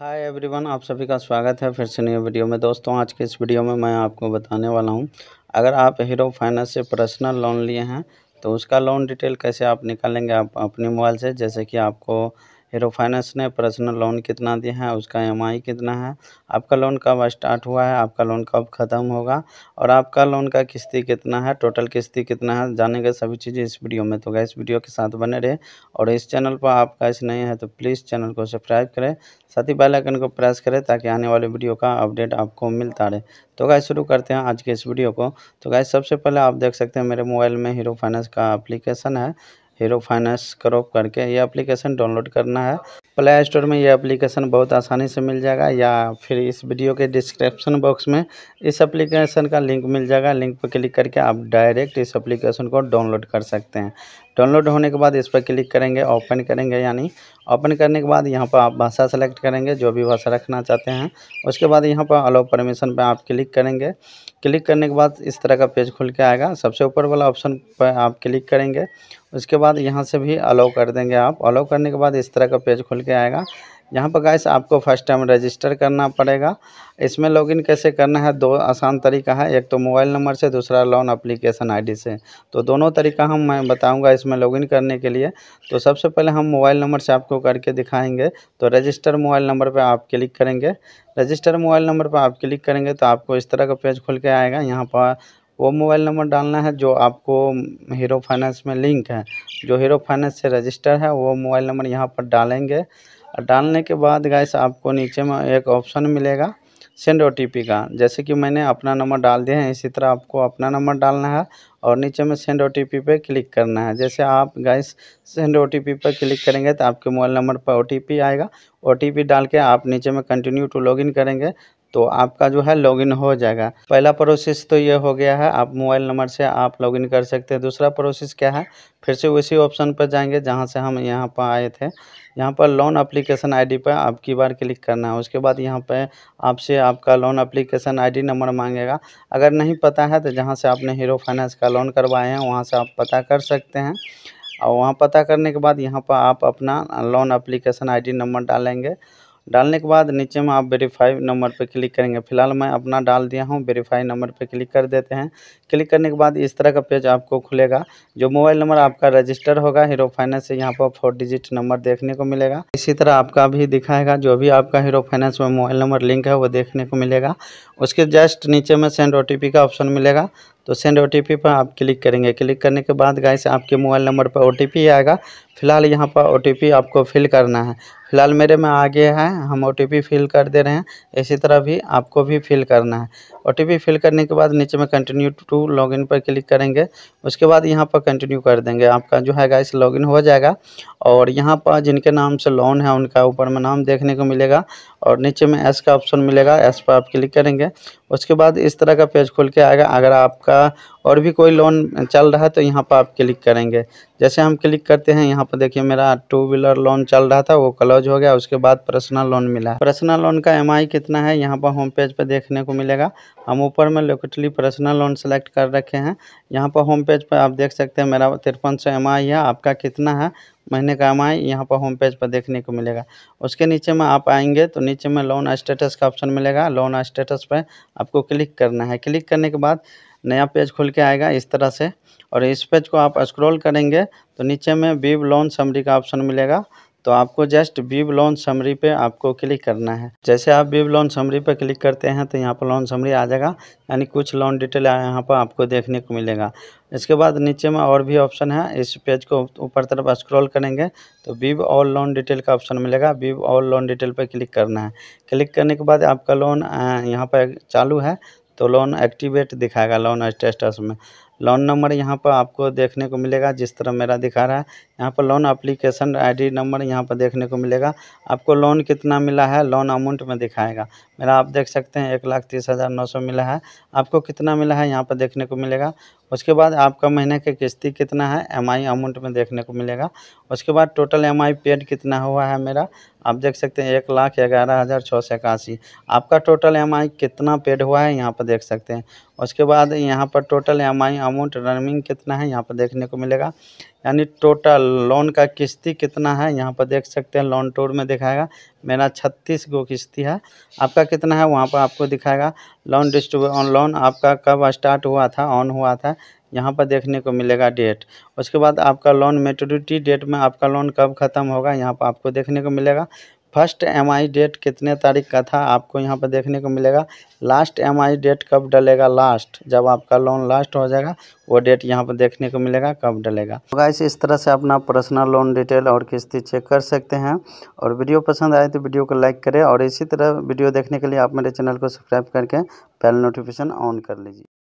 hi everyone आप सभी का स्वागत है फिर से नई वीडियो में दोस्तों आज के इस वीडियो में मैं आपको बताने वाला हूं अगर आप हीरो फाइनेंस से पर्सनल लोन लिए हैं तो उसका लोन डिटेल कैसे आप निकालेंगे आप अपने मोबाइल से जैसे कि आपको हीरो फाइनेंस ने पर्सनल लोन कितना दिया है उसका ई कितना है आपका लोन कब स्टार्ट हुआ है आपका लोन कब ख़त्म होगा और आपका लोन का किस्ती कितना है टोटल किस्ती कितना है जाने का सभी चीज़ें इस वीडियो में तो इस वीडियो के साथ बने रहे और इस चैनल पर आपका इस नहीं है तो प्लीज़ चैनल को सब्सक्राइब करें साथ ही बैलाइकन को प्रेस करें ताकि आने वाले वीडियो का अपडेट आपको मिलता रहे तो गाय शुरू करते हैं आज के इस वीडियो को तो गाय सबसे पहले आप देख सकते हैं मेरे मोबाइल में हीरो फाइनेंस का अप्लीकेशन है हीरो फाइनेंस क्रॉप करके ये एप्लीकेशन डाउनलोड करना है प्ले स्टोर में ये एप्लीकेशन बहुत आसानी से मिल जाएगा या फिर इस वीडियो के डिस्क्रिप्शन बॉक्स में इस एप्लीकेशन का लिंक मिल जाएगा लिंक पर क्लिक करके आप डायरेक्ट इस एप्लीकेशन को डाउनलोड कर सकते हैं डाउनलोड होने के बाद इस पर क्लिक करेंगे ओपन करेंगे यानी ओपन करने के बाद यहाँ पर आप भाषा सेलेक्ट करेंगे जो भी भाषा रखना चाहते हैं उसके बाद यहाँ पर अलाउ परमिशन पर आप क्लिक करेंगे क्लिक करने के बाद इस तरह का पेज खुल के आएगा सबसे ऊपर वाला ऑप्शन पर आप क्लिक करेंगे उसके बाद यहाँ से भी अलाउ कर देंगे आप अलाउ करने के बाद इस तरह का पेज खुल के आएगा यहाँ पर गैस आपको फर्स्ट टाइम रजिस्टर करना पड़ेगा इसमें लॉगिन कैसे करना है दो आसान तरीका है एक तो मोबाइल नंबर से दूसरा लोन अप्लीकेशन आईडी से तो दोनों तरीका हम मैं बताऊंगा इसमें लॉगिन करने के लिए तो सबसे पहले हम मोबाइल नंबर से आपको करके दिखाएंगे तो रजिस्टर मोबाइल नंबर पर आप क्लिक करेंगे रजिस्टर मोबाइल नंबर पर आप क्लिक करेंगे तो आपको इस तरह का पेज खुल के आएगा यहाँ पर वो मोबाइल नंबर डालना है जो आपको हीरो फाइनेंस में लिंक है जो हीरो फाइनेंस से रजिस्टर है वो मोबाइल नंबर यहाँ पर डालेंगे और डालने के बाद गैस आपको नीचे में एक ऑप्शन मिलेगा सेंड ओ का जैसे कि मैंने अपना नंबर डाल दिया है इसी तरह आपको अपना नंबर डालना है और नीचे में सेंड ओ टी पे क्लिक करना है जैसे आप गैस सेंड ओ पर क्लिक करेंगे तो आपके मोबाइल नंबर पर ओ आएगा ओ डाल के आप नीचे में कंटिन्यू टू लॉगिन करेंगे तो आपका जो है लॉगिन हो जाएगा पहला प्रोसेस तो ये हो गया है आप मोबाइल नंबर से आप लॉगिन कर सकते हैं दूसरा प्रोसेस क्या है फिर से उसी ऑप्शन पर जाएंगे जहाँ से हम यहाँ पर आए थे यहाँ पर लोन अप्लीकेशन आईडी पर आपकी बार क्लिक करना है उसके बाद यहाँ पर आपसे आपका लोन अप्लीकेशन आईडी नंबर मांगेगा अगर नहीं पता है तो जहाँ से आपने हीरो फाइनेंस का लोन करवाए हैं वहाँ से आप पता कर सकते हैं और वहाँ पता करने के बाद यहाँ पर आप अपना लोन अप्लीकेशन आई नंबर डालेंगे डालने के बाद नीचे में आप वेरीफाई नंबर पर क्लिक करेंगे फिलहाल मैं अपना डाल दिया हूँ वेरीफाई नंबर पर क्लिक कर देते हैं क्लिक करने के बाद इस तरह का पेज आपको खुलेगा जो मोबाइल नंबर आपका रजिस्टर होगा हीरो फाइनेंस से यहाँ पर फोर डिजिट नंबर देखने को मिलेगा इसी तरह आपका भी दिखाएगा जो भी आपका हीरो फाइनेंस में मोबाइल नंबर लिंक है वो देखने को मिलेगा उसके जस्ट नीचे में सेंड ओ का ऑप्शन मिलेगा तो सेंड ओ पर आप क्लिक करेंगे क्लिक करने के बाद गाइस आपके मोबाइल नंबर पर ओ आएगा फ़िलहाल यहाँ पर ओ आपको फिल करना है फ़िलहाल मेरे में आगे है हम ओ फिल कर दे रहे हैं इसी तरह भी आपको भी फिल करना है ओ फिल करने के बाद नीचे में कंटिन्यू टू लॉगिन पर क्लिक करेंगे उसके बाद यहाँ पर कंटिन्यू कर देंगे आपका जो है गाइस लॉगिन हो जाएगा और यहाँ पर जिनके नाम से लोन है उनका ऊपर में नाम देखने को मिलेगा और नीचे में एस का ऑप्शन मिलेगा एस पर आप क्लिक करेंगे उसके बाद इस तरह का पेज खुल के आएगा अगर आपका और भी कोई लोन चल रहा है तो यहाँ पर आप क्लिक करेंगे जैसे हम क्लिक करते हैं यहाँ पर देखिए मेरा टू व्हीलर लोन चल रहा था वो क्लोज हो गया उसके बाद पर्सनल लोन मिला पर्सनल लोन का एम कितना है यहाँ पर होम पेज पर देखने को मिलेगा हम ऊपर में लोकेटली पर्सनल लोन सेलेक्ट कर रखे हैं यहाँ पर होम पेज पर आप देख सकते हैं मेरा तिरपन सौ एम है आपका कितना है महीने का एम आई यहाँ पर होम पेज पर देखने को मिलेगा उसके नीचे में आप आएंगे तो नीचे में लोन स्टेटस का ऑप्शन मिलेगा लोन स्टेटस पर आपको क्लिक करना है क्लिक करने के बाद नया पेज खुल के आएगा इस तरह से और इस पेज को आप स्क्रॉल करेंगे तो नीचे में बीव लोन समरी का ऑप्शन मिलेगा तो आपको जस्ट व्यू लोन समरी पे आपको क्लिक करना है जैसे आप व्यू लोन समरी पे क्लिक करते हैं तो यहाँ पर लोन समरी आ जाएगा यानी कुछ लोन डिटेल यहाँ पर आपको देखने को मिलेगा इसके बाद नीचे में और भी ऑप्शन है इस पेज को ऊपर तरफ स्क्रॉल करेंगे तो बीब ऑल लोन डिटेल का ऑप्शन मिलेगा बीब ऑल लोन डिटेल पर क्लिक करना है क्लिक करने के बाद आपका लोन यहाँ पर चालू है तो लोन एक्टिवेट दिखाएगा लोन स्टेटस में लोन नंबर यहाँ पर आपको देखने को मिलेगा जिस तरह मेरा दिखा रहा है यहाँ पर लोन एप्लीकेशन आईडी नंबर यहाँ पर देखने को मिलेगा आपको लोन कितना मिला है लोन अमाउंट में दिखाएगा मेरा आप देख सकते हैं एक लाख तीस हज़ार नौ सौ मिला है आपको कितना मिला है यहाँ पर देखने को मिलेगा उसके बाद आपका महीने की किस्ती कितना है एम आई अमाउंट में देखने को मिलेगा उसके बाद टोटल एम आई पेड कितना हुआ है मेरा आप देख सकते हैं एक लाख ग्यारह हज़ार छः सौ इक्यासी आपका टोटल एम आई कितना पेड हुआ है यहाँ पर देख सकते हैं उसके बाद यहाँ पर total M I amount running कितना है यहाँ पर देखने को मिलेगा यानी टोटल लोन का किस्ती कितना है यहाँ पर देख सकते हैं लोन टूर में दिखाएगा मेरा छत्तीस गो किस्ती है आपका कितना है वहाँ पर आपको दिखाएगा लोन डिस्ट्रीब्यू लोन आपका कब स्टार्ट हुआ था ऑन हुआ था यहाँ पर देखने को मिलेगा डेट उसके बाद आपका लोन मेटोरिटी डेट में आपका लोन कब खत्म होगा यहाँ पर आपको देखने को मिलेगा फर्स्ट एम डेट कितने तारीख का था आपको यहाँ पर देखने को मिलेगा लास्ट एम डेट कब डलेगा लास्ट जब आपका लोन लास्ट हो जाएगा वो डेट यहाँ पर देखने को मिलेगा कब डलेगा तो गाइस इस तरह से अपना पर्सनल लोन डिटेल और किस्ती चेक कर सकते हैं और वीडियो पसंद आए तो वीडियो को लाइक करें और इसी तरह वीडियो देखने के लिए आप मेरे चैनल को सब्सक्राइब करके पहले नोटिफिकेशन ऑन कर लीजिए